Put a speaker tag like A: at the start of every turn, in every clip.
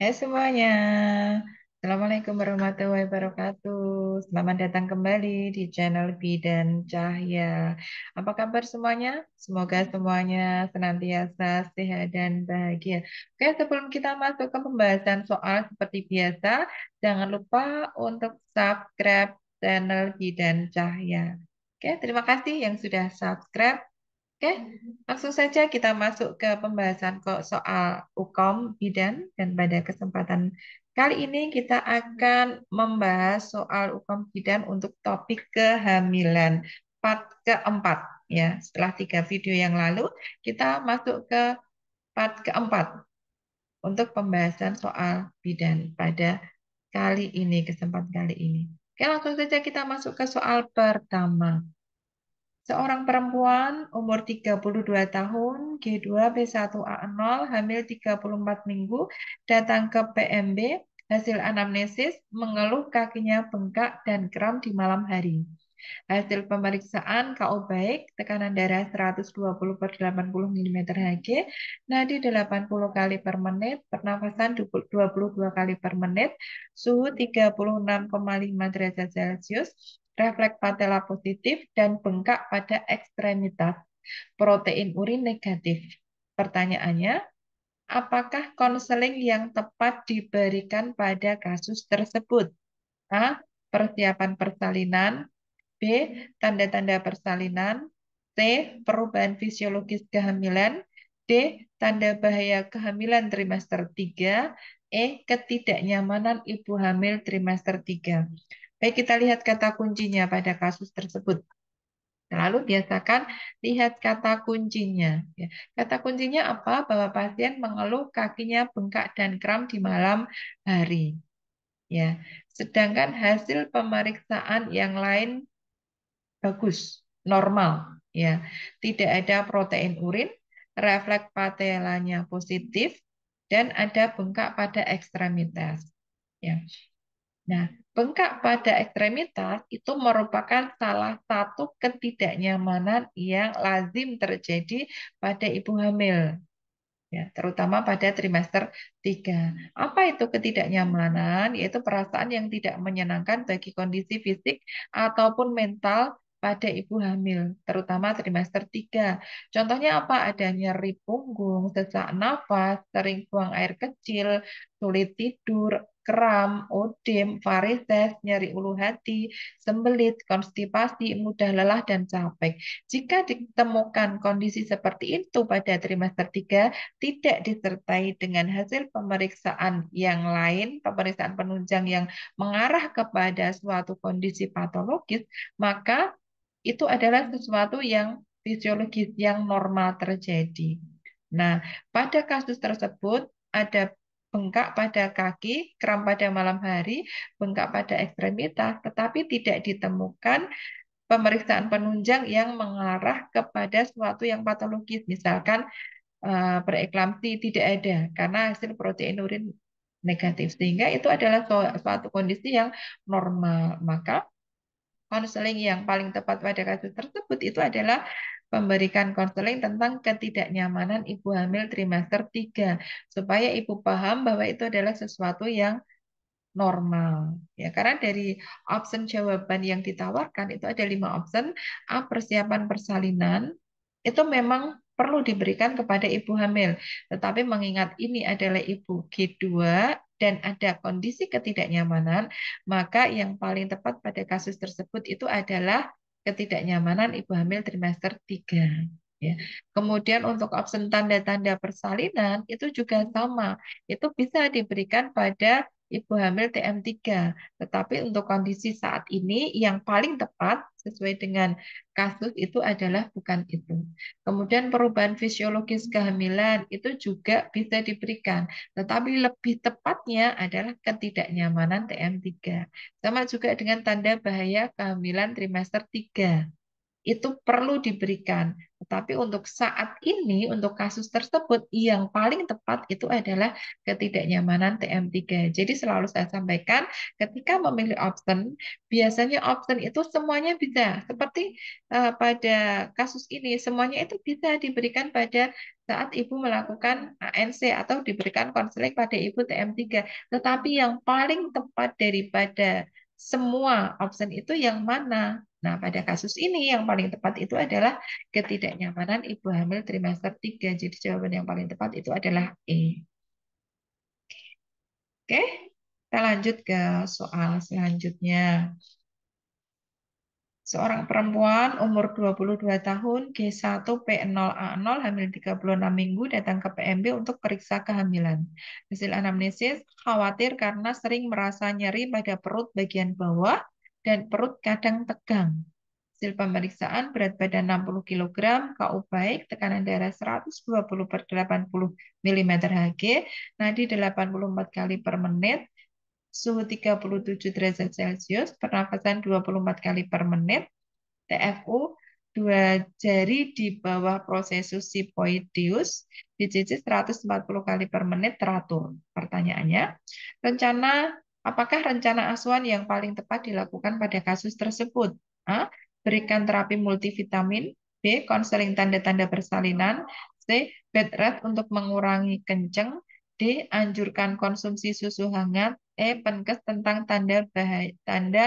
A: Hai semuanya, Assalamualaikum warahmatullahi wabarakatuh. Selamat datang kembali di channel Bidan Cahya. Apa kabar semuanya? Semoga semuanya senantiasa sehat dan bahagia. Oke, sebelum kita masuk ke pembahasan soal seperti biasa, jangan lupa untuk subscribe channel Bidan Cahya. Oke, terima kasih yang sudah subscribe Oke, langsung saja kita masuk ke pembahasan soal hukum bidan dan pada kesempatan kali ini kita akan membahas soal hukum bidan untuk topik kehamilan part keempat ya. Setelah tiga video yang lalu kita masuk ke part keempat untuk pembahasan soal bidan pada kali ini kesempatan kali ini. Oke, langsung saja kita masuk ke soal pertama. Seorang perempuan umur 32 tahun, G2 B1A0, hamil 34 minggu, datang ke PMB, hasil anamnesis, mengeluh kakinya bengkak dan kram di malam hari. Hasil pemeriksaan KO baik, tekanan darah 120 per 80 mm Hg, nadi 80 kali per menit, pernafasan 22 kali per menit, suhu 36,5 derajat Celcius, refleks patella positif, dan bengkak pada ekstremitas. Protein urin negatif. Pertanyaannya, apakah konseling yang tepat diberikan pada kasus tersebut? A. Persiapan persalinan. B. Tanda-tanda persalinan. C. Perubahan fisiologis kehamilan. D. Tanda bahaya kehamilan trimester 3. E. Ketidaknyamanan ibu hamil trimester 3. Baik, kita lihat kata kuncinya pada kasus tersebut. Lalu biasakan lihat kata kuncinya. Ya. Kata kuncinya apa? Bahwa pasien mengeluh kakinya bengkak dan kram di malam hari. Ya, sedangkan hasil pemeriksaan yang lain bagus, normal. Ya, tidak ada protein urin, refleks patelanya positif, dan ada bengkak pada ekstremitas. Ya. Nah, Bengkak pada ekstremitas itu merupakan salah satu ketidaknyamanan yang lazim terjadi pada ibu hamil. Ya, terutama pada trimester 3. Apa itu ketidaknyamanan? Yaitu perasaan yang tidak menyenangkan bagi kondisi fisik ataupun mental pada ibu hamil, terutama trimester 3. Contohnya apa? Ada nyeri punggung, sesak nafas, sering buang air kecil, sulit tidur, kram, odem, varises, nyeri ulu hati, sembelit, konstipasi, mudah lelah, dan capek. Jika ditemukan kondisi seperti itu pada trimester 3, tidak disertai dengan hasil pemeriksaan yang lain, pemeriksaan penunjang yang mengarah kepada suatu kondisi patologis, maka itu adalah sesuatu yang fisiologis yang normal terjadi. Nah, pada kasus tersebut ada bengkak pada kaki, kram pada malam hari, bengkak pada ekstremitas, tetapi tidak ditemukan pemeriksaan penunjang yang mengarah kepada suatu yang patologis, misalkan uh, tidak ada karena hasil protein urin negatif sehingga itu adalah suatu kondisi yang normal maka konseling yang paling tepat pada kasus tersebut itu adalah memberikan konseling tentang ketidaknyamanan ibu hamil trimester 3 supaya ibu paham bahwa itu adalah sesuatu yang normal ya karena dari option jawaban yang ditawarkan itu ada lima option A persiapan persalinan itu memang perlu diberikan kepada ibu hamil tetapi mengingat ini adalah ibu G2 dan ada kondisi ketidaknyamanan maka yang paling tepat pada kasus tersebut itu adalah ketidaknyamanan ibu hamil trimester 3. Ya. Kemudian untuk absen tanda-tanda persalinan itu juga sama. Itu bisa diberikan pada ibu hamil TM3. Tetapi untuk kondisi saat ini yang paling tepat sesuai dengan kasus itu adalah bukan itu. Kemudian perubahan fisiologis kehamilan itu juga bisa diberikan, tetapi lebih tepatnya adalah ketidaknyamanan TM3. Sama juga dengan tanda bahaya kehamilan trimester 3 itu perlu diberikan. Tetapi untuk saat ini, untuk kasus tersebut, yang paling tepat itu adalah ketidaknyamanan TM3. Jadi selalu saya sampaikan, ketika memilih option, biasanya option itu semuanya bisa. Seperti uh, pada kasus ini, semuanya itu bisa diberikan pada saat ibu melakukan ANC atau diberikan konseling pada ibu TM3. Tetapi yang paling tepat daripada semua option itu yang mana. Nah, pada kasus ini yang paling tepat itu adalah ketidaknyamanan ibu hamil trimester 3. Jadi jawaban yang paling tepat itu adalah E. Oke, kita lanjut ke soal selanjutnya. Seorang perempuan umur 22 tahun, G1P0A0, hamil 36 minggu, datang ke PMB untuk periksa kehamilan. Hasil anamnesis, khawatir karena sering merasa nyeri pada perut bagian bawah dan perut kadang tegang. Hasil pemeriksaan, berat badan 60 kg, KU baik, tekanan darah 120 per 80 mmHg, nadi 84 kali per menit, suhu 37 derajat Celcius, pernafasan 24 kali per menit, TFU dua jari di bawah prosesus sipoideus, DCC 140 kali per menit teratur. Pertanyaannya, rencana apakah rencana asuhan yang paling tepat dilakukan pada kasus tersebut? A. Berikan terapi multivitamin, B. Konseling tanda-tanda persalinan. C. Bed rest untuk mengurangi kenceng, D. Anjurkan konsumsi susu hangat. E. Penkes tentang tanda bahaya, tanda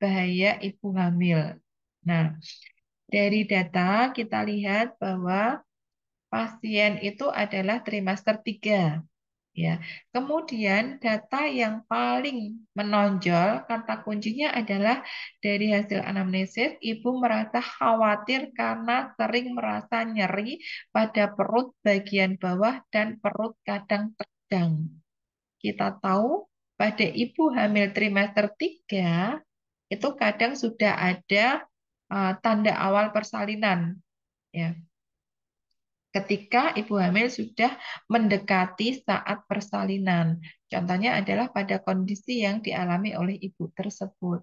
A: bahaya ibu hamil. Nah, dari data kita lihat bahwa pasien itu adalah trimester 3. Ya. Kemudian data yang paling menonjol kata kuncinya adalah dari hasil anamnesis ibu merasa khawatir karena sering merasa nyeri pada perut bagian bawah dan perut kadang tegang. Kita tahu pada ibu hamil trimester 3 itu kadang sudah ada uh, tanda awal persalinan ya. Ketika ibu hamil sudah mendekati saat persalinan. Contohnya adalah pada kondisi yang dialami oleh ibu tersebut.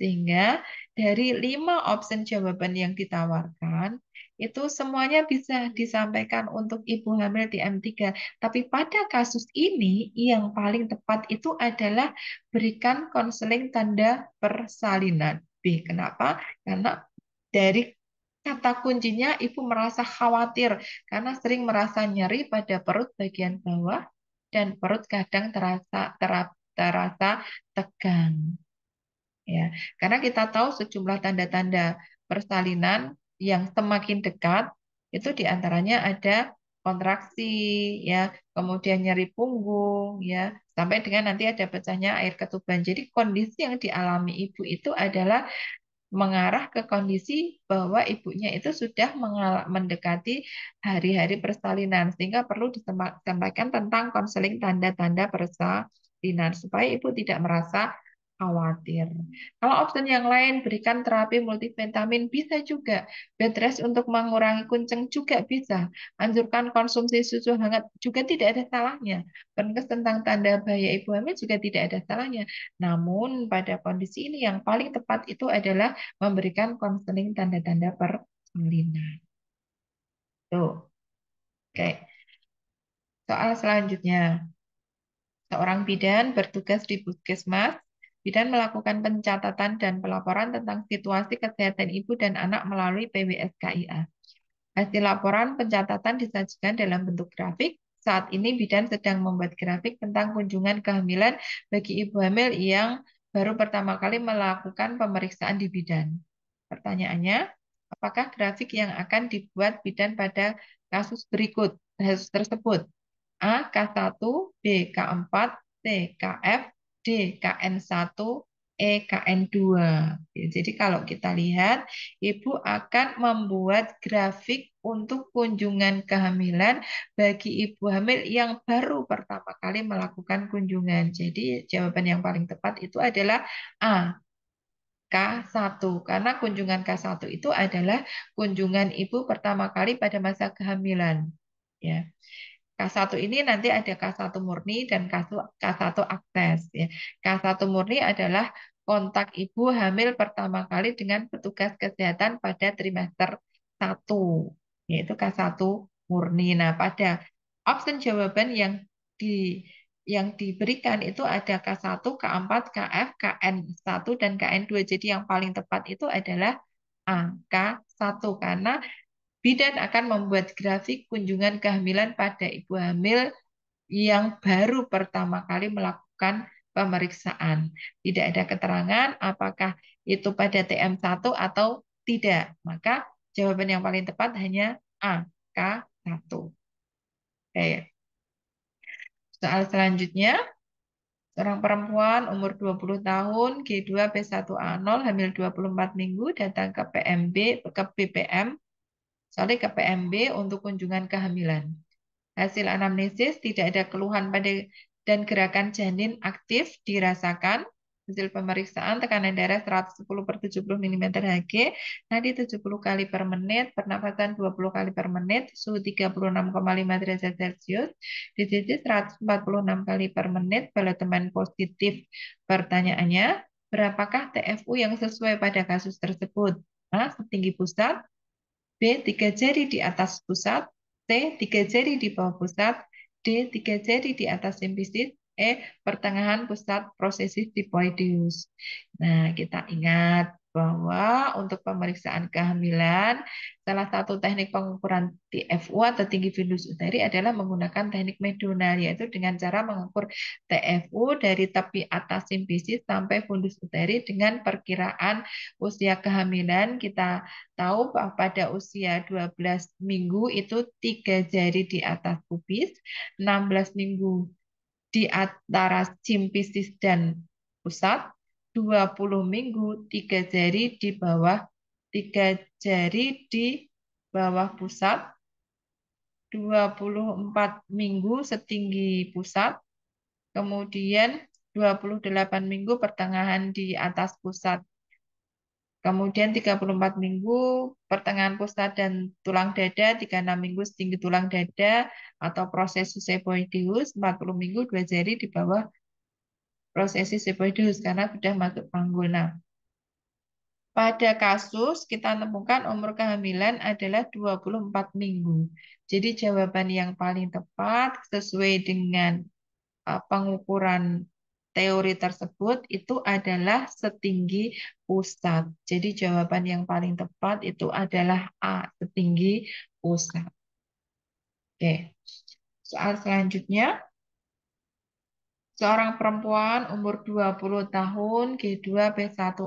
A: Sehingga dari lima opsi jawaban yang ditawarkan, itu semuanya bisa disampaikan untuk ibu hamil di M3. Tapi pada kasus ini, yang paling tepat itu adalah berikan konseling tanda persalinan. B. Kenapa? Karena dari kata kuncinya ibu merasa khawatir karena sering merasa nyeri pada perut bagian bawah dan perut kadang terasa terasa tegang ya karena kita tahu sejumlah tanda-tanda persalinan yang semakin dekat itu diantaranya ada kontraksi ya kemudian nyeri punggung ya sampai dengan nanti ada pecahnya air ketuban jadi kondisi yang dialami ibu itu adalah mengarah ke kondisi bahwa ibunya itu sudah mendekati hari-hari persalinan sehingga perlu disampaikan tentang konseling tanda-tanda persalinan supaya ibu tidak merasa khawatir. Kalau opsi yang lain, berikan terapi multivitamin bisa juga. Bed rest untuk mengurangi kunceng juga bisa. Anjurkan konsumsi susu hangat juga tidak ada salahnya. Penkes tentang tanda bahaya ibu hamil juga tidak ada salahnya. Namun pada kondisi ini yang paling tepat itu adalah memberikan konseling tanda-tanda persalinan. Tuh. Oke. Soal selanjutnya. Seorang bidan bertugas di puskesmas Bidan melakukan pencatatan dan pelaporan tentang situasi kesehatan ibu dan anak melalui PWSKIA. Hasil laporan pencatatan disajikan dalam bentuk grafik. Saat ini bidan sedang membuat grafik tentang kunjungan kehamilan bagi ibu hamil yang baru pertama kali melakukan pemeriksaan di bidan. Pertanyaannya, apakah grafik yang akan dibuat bidan pada kasus berikut kasus tersebut? A. K1, B. K4, C. KF, DKN1, EKN2. Jadi kalau kita lihat, Ibu akan membuat grafik untuk kunjungan kehamilan bagi ibu hamil yang baru pertama kali melakukan kunjungan. Jadi jawaban yang paling tepat itu adalah A, K1 karena kunjungan K1 itu adalah kunjungan ibu pertama kali pada masa kehamilan ya. K1 ini nanti ada K1 murni dan K1, K1 akses. Ya. K1 murni adalah kontak ibu hamil pertama kali dengan petugas kesehatan pada trimester 1, yaitu K1 murni. Nah, pada option jawaban yang di yang diberikan itu ada K1, K4, KF, KN1 dan KN2. Jadi yang paling tepat itu adalah angka 1 karena Bidan akan membuat grafik kunjungan kehamilan pada ibu hamil yang baru pertama kali melakukan pemeriksaan. Tidak ada keterangan apakah itu pada TM1 atau tidak. Maka jawaban yang paling tepat hanya A, K1. Oke. Soal selanjutnya, Seorang perempuan umur 20 tahun, g 2 b P1A0, hamil 24 minggu, datang ke PMB, ke BPM Soalnya ke PMB untuk kunjungan kehamilan. Hasil anamnesis tidak ada keluhan pada dan gerakan janin aktif dirasakan. Hasil pemeriksaan tekanan darah 110 per 70 mm Hg, nadi 70 kali per menit, pernafasan 20 kali per menit, suhu 36,5 derajat Celcius, DCC 146 kali per menit, bala teman positif. Pertanyaannya, berapakah TFU yang sesuai pada kasus tersebut? Nah, Setinggi pusat, B. Tiga jari di atas pusat. C. Tiga jari di bawah pusat. D. Tiga jari di atas simpisit, E. Pertengahan pusat prosesi tipoideus. Nah, kita ingat bahwa untuk pemeriksaan kehamilan, salah satu teknik pengukuran TFU atau tinggi venus uteri adalah menggunakan teknik medonal, yaitu dengan cara mengukur TFU dari tepi atas simbisis sampai fundus uteri dengan perkiraan usia kehamilan. Kita tahu bahwa pada usia 12 minggu itu tiga jari di atas pubis, 16 minggu di antara simpisis dan pusat, 20 minggu, tiga jari di bawah, tiga jari di bawah pusat, 24 minggu setinggi pusat, kemudian 28 minggu pertengahan di atas pusat. Kemudian 34 minggu pertengahan pusat dan tulang dada, 36 minggu setinggi tulang dada atau proses suseboideus, 40 minggu dua jari di bawah prosesi sepoidus karena sudah masuk panggona Pada kasus kita temukan umur kehamilan adalah 24 minggu. Jadi jawaban yang paling tepat sesuai dengan eh, pengukuran teori tersebut itu adalah setinggi pusat. Jadi jawaban yang paling tepat itu adalah A, setinggi pusat. Oke. Soal selanjutnya Seorang perempuan umur 20 tahun G2 P1A0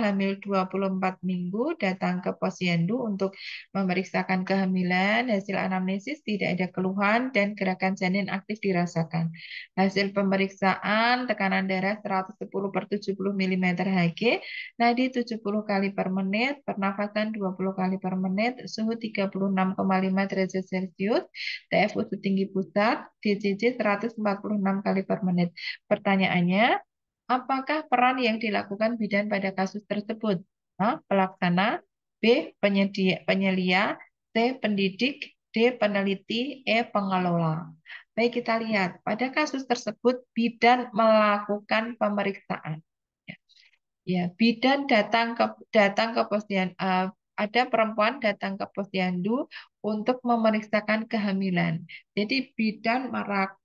A: hamil 24 minggu datang ke posyandu untuk memeriksakan kehamilan. Hasil anamnesis tidak ada keluhan dan gerakan janin aktif dirasakan. Hasil pemeriksaan tekanan darah 110 per 70 mm Hg, nadi 70 kali per menit, pernafasan 20 kali per menit, suhu 36,5 derajat Celcius, TF tinggi pusat, DCC 146 kali per menit menit. Pertanyaannya, apakah peran yang dilakukan bidan pada kasus tersebut? A. Pelaksana, B. Penyedia, penyelia, C. Pendidik, D. Peneliti, E. Pengelola. Baik, kita lihat. Pada kasus tersebut, bidan melakukan pemeriksaan. Ya, ya bidan datang ke datang ke posyandu, uh, ada perempuan datang ke posyandu untuk memeriksakan kehamilan. Jadi bidan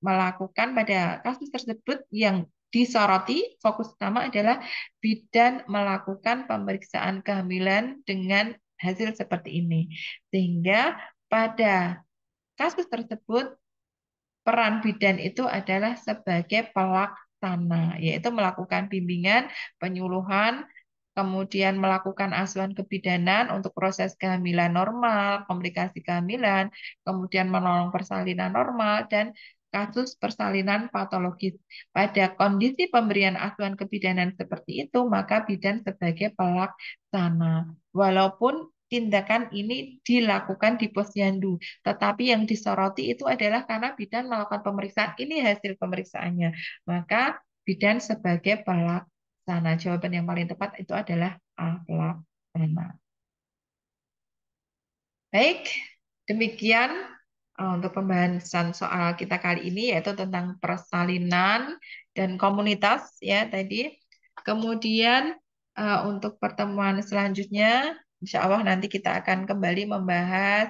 A: melakukan pada kasus tersebut yang disoroti, fokus utama adalah bidan melakukan pemeriksaan kehamilan dengan hasil seperti ini. Sehingga pada kasus tersebut peran bidan itu adalah sebagai pelaksana, yaitu melakukan bimbingan, penyuluhan, kemudian melakukan asuhan kebidanan untuk proses kehamilan normal, komplikasi kehamilan, kemudian menolong persalinan normal, dan kasus persalinan patologis. Pada kondisi pemberian asuhan kebidanan seperti itu, maka bidan sebagai pelaksana. Walaupun tindakan ini dilakukan di posyandu, tetapi yang disoroti itu adalah karena bidan melakukan pemeriksaan, ini hasil pemeriksaannya. Maka bidan sebagai pelaksana sana. Nah, jawaban yang paling tepat itu adalah A. Pelana. Baik, demikian eh, untuk pembahasan soal kita kali ini yaitu tentang persalinan dan komunitas ya tadi. Kemudian eh, untuk pertemuan selanjutnya Insya Allah nanti kita akan kembali membahas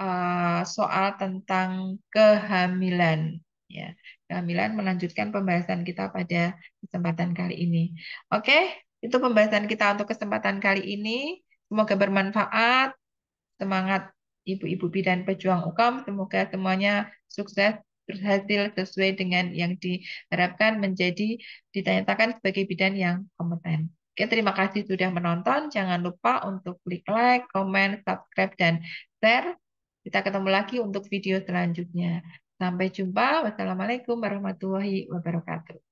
A: eh, soal tentang kehamilan ya kehamilan melanjutkan pembahasan kita pada kesempatan kali ini. Oke, itu pembahasan kita untuk kesempatan kali ini. Semoga bermanfaat. Semangat ibu-ibu bidan pejuang UKAM. Semoga semuanya sukses berhasil sesuai dengan yang diharapkan menjadi ditanyakan sebagai bidan yang kompeten. Oke, terima kasih sudah menonton. Jangan lupa untuk klik like, comment, subscribe, dan share. Kita ketemu lagi untuk video selanjutnya. Sampai jumpa. Wassalamualaikum warahmatullahi wabarakatuh.